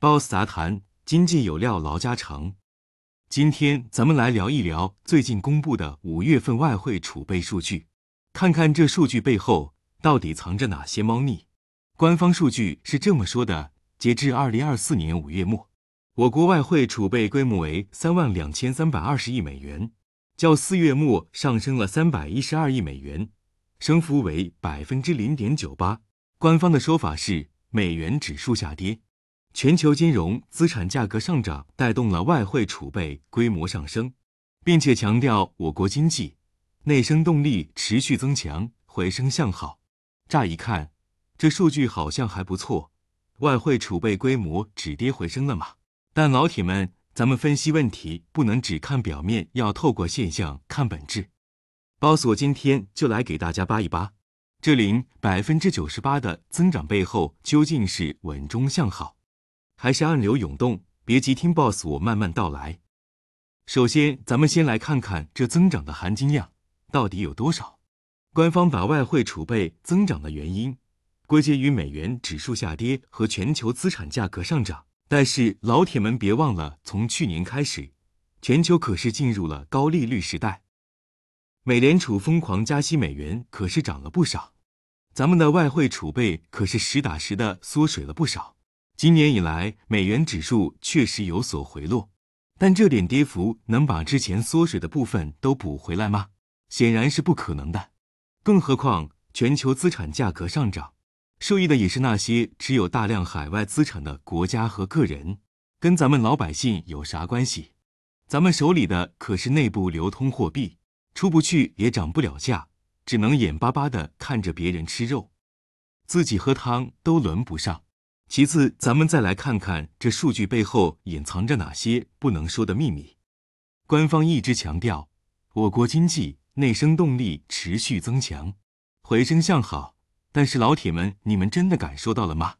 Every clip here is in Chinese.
Boss 杂谈，经济有料劳家常。今天咱们来聊一聊最近公布的五月份外汇储备数据，看看这数据背后到底藏着哪些猫腻。官方数据是这么说的：截至二零二四年五月末，我国外汇储备规模为三万两千三百二十亿美元，较四月末上升了三百一十二亿美元，升幅为百分之零点九八。官方的说法是美元指数下跌。全球金融资产价格上涨，带动了外汇储备规模上升，并且强调我国经济内生动力持续增强，回升向好。乍一看，这数据好像还不错，外汇储备规模止跌回升了嘛？但老铁们，咱们分析问题不能只看表面，要透过现象看本质。包索今天就来给大家扒一扒，这零百分之九十八的增长背后究竟是稳中向好？还是暗流涌动，别急，听 BOSS 我慢慢道来。首先，咱们先来看看这增长的含金量到底有多少。官方把外汇储备增长的原因归结于美元指数下跌和全球资产价格上涨，但是老铁们别忘了，从去年开始，全球可是进入了高利率时代，美联储疯狂加息，美元可是涨了不少，咱们的外汇储备可是实打实的缩水了不少。今年以来，美元指数确实有所回落，但这点跌幅能把之前缩水的部分都补回来吗？显然是不可能的。更何况，全球资产价格上涨，受益的也是那些持有大量海外资产的国家和个人，跟咱们老百姓有啥关系？咱们手里的可是内部流通货币，出不去也涨不了价，只能眼巴巴地看着别人吃肉，自己喝汤都轮不上。其次，咱们再来看看这数据背后隐藏着哪些不能说的秘密。官方一直强调，我国经济内生动力持续增强，回升向好。但是，老铁们，你们真的感受到了吗？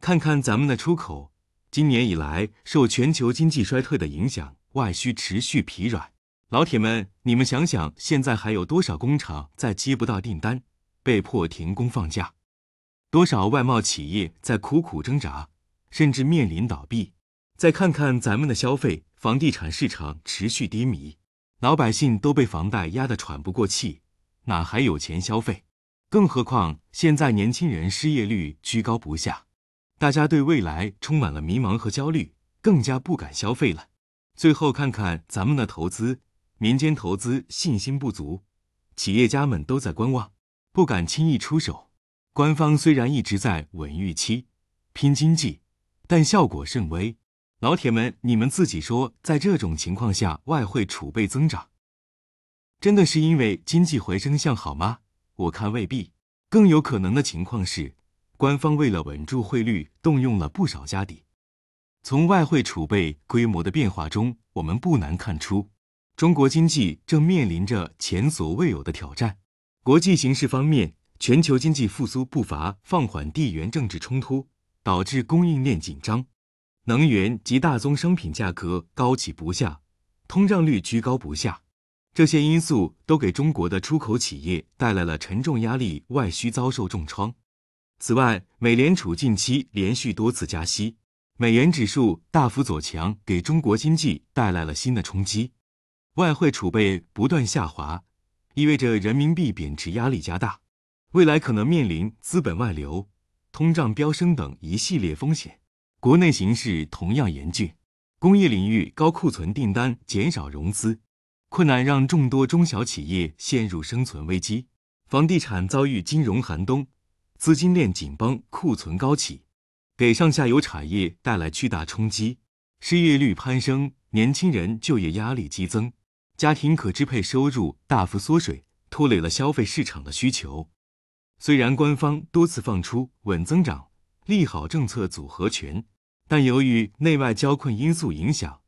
看看咱们的出口，今年以来受全球经济衰退的影响，外需持续疲软。老铁们，你们想想，现在还有多少工厂在接不到订单，被迫停工放假？多少外贸企业在苦苦挣扎，甚至面临倒闭？再看看咱们的消费，房地产市场持续低迷，老百姓都被房贷压得喘不过气，哪还有钱消费？更何况现在年轻人失业率居高不下，大家对未来充满了迷茫和焦虑，更加不敢消费了。最后看看咱们的投资，民间投资信心不足，企业家们都在观望，不敢轻易出手。官方虽然一直在稳预期、拼经济，但效果甚微。老铁们，你们自己说，在这种情况下，外汇储备增长真的是因为经济回升向好吗？我看未必。更有可能的情况是，官方为了稳住汇率，动用了不少家底。从外汇储备规模的变化中，我们不难看出，中国经济正面临着前所未有的挑战。国际形势方面。全球经济复苏步伐放缓，地缘政治冲突导致供应链紧张，能源及大宗商品价格高企不下，通胀率居高不下，这些因素都给中国的出口企业带来了沉重压力，外需遭受重创。此外，美联储近期连续多次加息，美元指数大幅走强，给中国经济带来了新的冲击。外汇储备不断下滑，意味着人民币贬值压力加大。未来可能面临资本外流、通胀飙升等一系列风险。国内形势同样严峻，工业领域高库存、订单减少、融资困难，让众多中小企业陷入生存危机。房地产遭遇金融寒冬，资金链紧绷，库存高企，给上下游产业带来巨大冲击。失业率攀升，年轻人就业压力激增，家庭可支配收入大幅缩水，拖累了消费市场的需求。虽然官方多次放出稳增长、利好政策组合拳，但由于内外交困因素影响，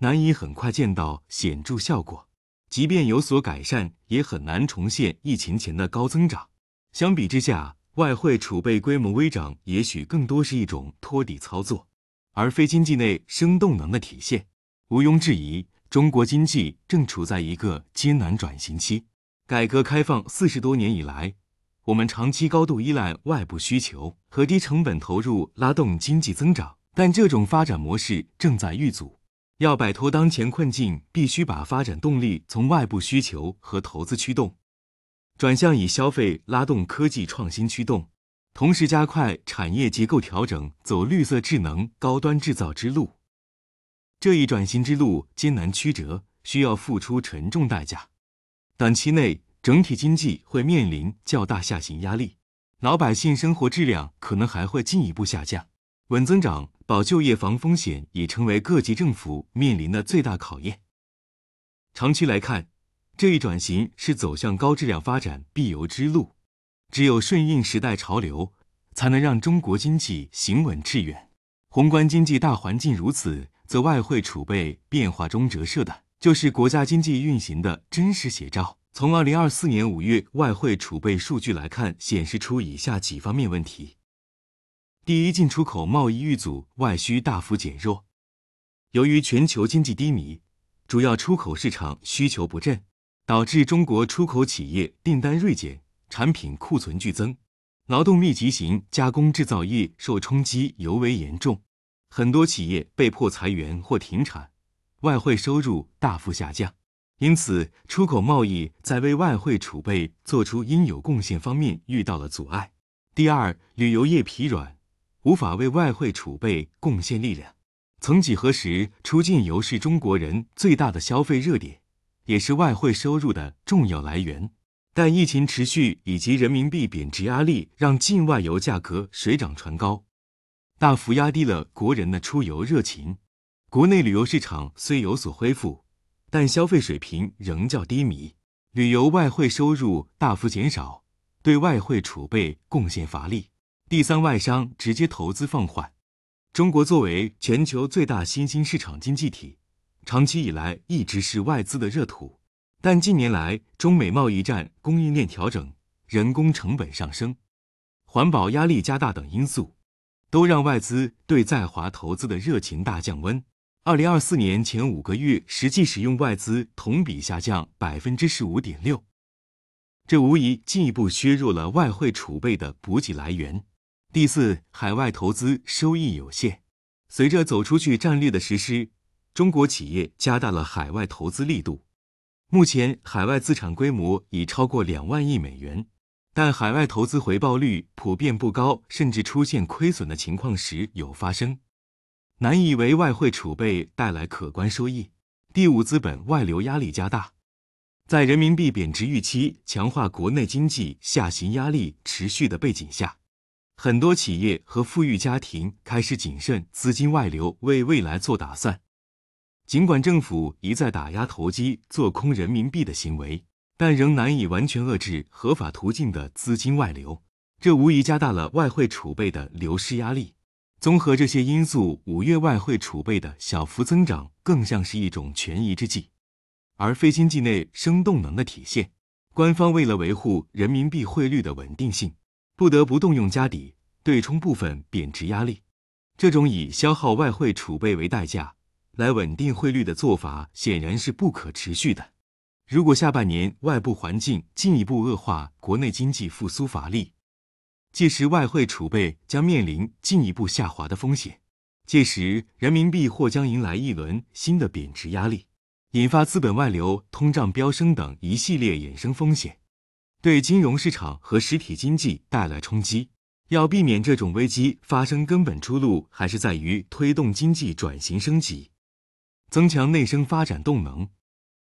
难以很快见到显著效果。即便有所改善，也很难重现疫情前的高增长。相比之下，外汇储备规模微涨，也许更多是一种托底操作，而非经济内生动能的体现。毋庸置疑，中国经济正处在一个艰难转型期。改革开放四十多年以来，我们长期高度依赖外部需求和低成本投入拉动经济增长，但这种发展模式正在遇阻。要摆脱当前困境，必须把发展动力从外部需求和投资驱动，转向以消费拉动科技创新驱动，同时加快产业结构调整，走绿色智能、高端制造之路。这一转型之路艰难曲折，需要付出沉重代价。短期内，整体经济会面临较大下行压力，老百姓生活质量可能还会进一步下降。稳增长、保就业、防风险已成为各级政府面临的最大考验。长期来看，这一转型是走向高质量发展必由之路。只有顺应时代潮流，才能让中国经济行稳致远。宏观经济大环境如此，则外汇储备变化中折射的就是国家经济运行的真实写照。从二零二四年五月外汇储备数据来看，显示出以下几方面问题：第一，进出口贸易遇阻，外需大幅减弱。由于全球经济低迷，主要出口市场需求不振，导致中国出口企业订单锐减，产品库存剧增。劳动密集型加工制造业受冲击尤为严重，很多企业被迫裁员或停产，外汇收入大幅下降。因此，出口贸易在为外汇储备做出应有贡献方面遇到了阻碍。第二，旅游业疲软，无法为外汇储备贡献力量。曾几何时，出境游是中国人最大的消费热点，也是外汇收入的重要来源。但疫情持续以及人民币贬值压力，让境外游价格水涨船高，大幅压低了国人的出游热情。国内旅游市场虽有所恢复。但消费水平仍较低迷，旅游外汇收入大幅减少，对外汇储备贡献乏力。第三，外商直接投资放缓。中国作为全球最大新兴市场经济体，长期以来一直是外资的热土，但近年来，中美贸易战、供应链调整、人工成本上升、环保压力加大等因素，都让外资对在华投资的热情大降温。二零二四年前五个月，实际使用外资同比下降百分之十五点六，这无疑进一步削弱了外汇储备的补给来源。第四，海外投资收益有限。随着走出去战略的实施，中国企业加大了海外投资力度，目前海外资产规模已超过两万亿美元，但海外投资回报率普遍不高，甚至出现亏损的情况时有发生。难以为外汇储备带来可观收益。第五，资本外流压力加大。在人民币贬值预期、强化国内经济下行压力持续的背景下，很多企业和富裕家庭开始谨慎资金外流，为未来做打算。尽管政府一再打压投机做空人民币的行为，但仍难以完全遏制合法途径的资金外流，这无疑加大了外汇储备的流失压力。综合这些因素，五月外汇储备的小幅增长更像是一种权宜之计，而非经济内生动能的体现。官方为了维护人民币汇率的稳定性，不得不动用家底对冲部分贬值压力。这种以消耗外汇储备为代价来稳定汇率的做法显然是不可持续的。如果下半年外部环境进一步恶化，国内经济复苏乏力。届时外汇储备将面临进一步下滑的风险，届时人民币或将迎来一轮新的贬值压力，引发资本外流、通胀飙升等一系列衍生风险，对金融市场和实体经济带来冲击。要避免这种危机发生，根本出路还是在于推动经济转型升级，增强内生发展动能。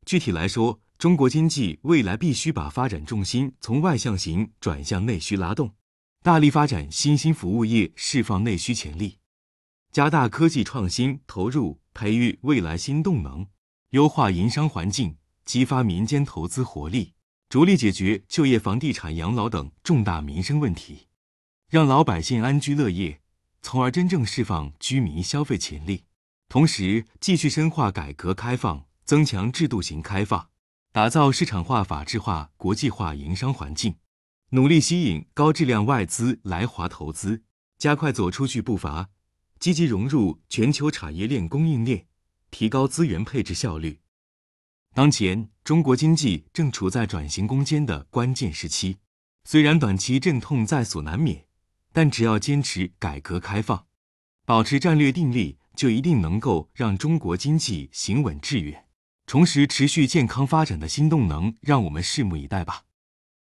具体来说，中国经济未来必须把发展重心从外向型转向内需拉动。大力发展新兴服务业，释放内需潜力；加大科技创新投入，培育未来新动能；优化营商环境，激发民间投资活力；着力解决就业、房地产、养老等重大民生问题，让老百姓安居乐业，从而真正释放居民消费潜力。同时，继续深化改革开放，增强制度型开放，打造市场化、法治化、国际化营商环境。努力吸引高质量外资来华投资，加快走出去步伐，积极融入全球产业链供应链，提高资源配置效率。当前中国经济正处在转型攻坚的关键时期，虽然短期阵痛在所难免，但只要坚持改革开放，保持战略定力，就一定能够让中国经济行稳致远，重拾持续健康发展的新动能。让我们拭目以待吧。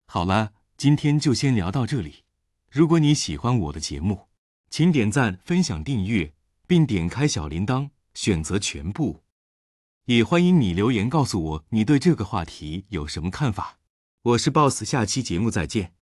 好了。今天就先聊到这里。如果你喜欢我的节目，请点赞、分享、订阅，并点开小铃铛，选择全部。也欢迎你留言告诉我你对这个话题有什么看法。我是 Boss，下期节目再见。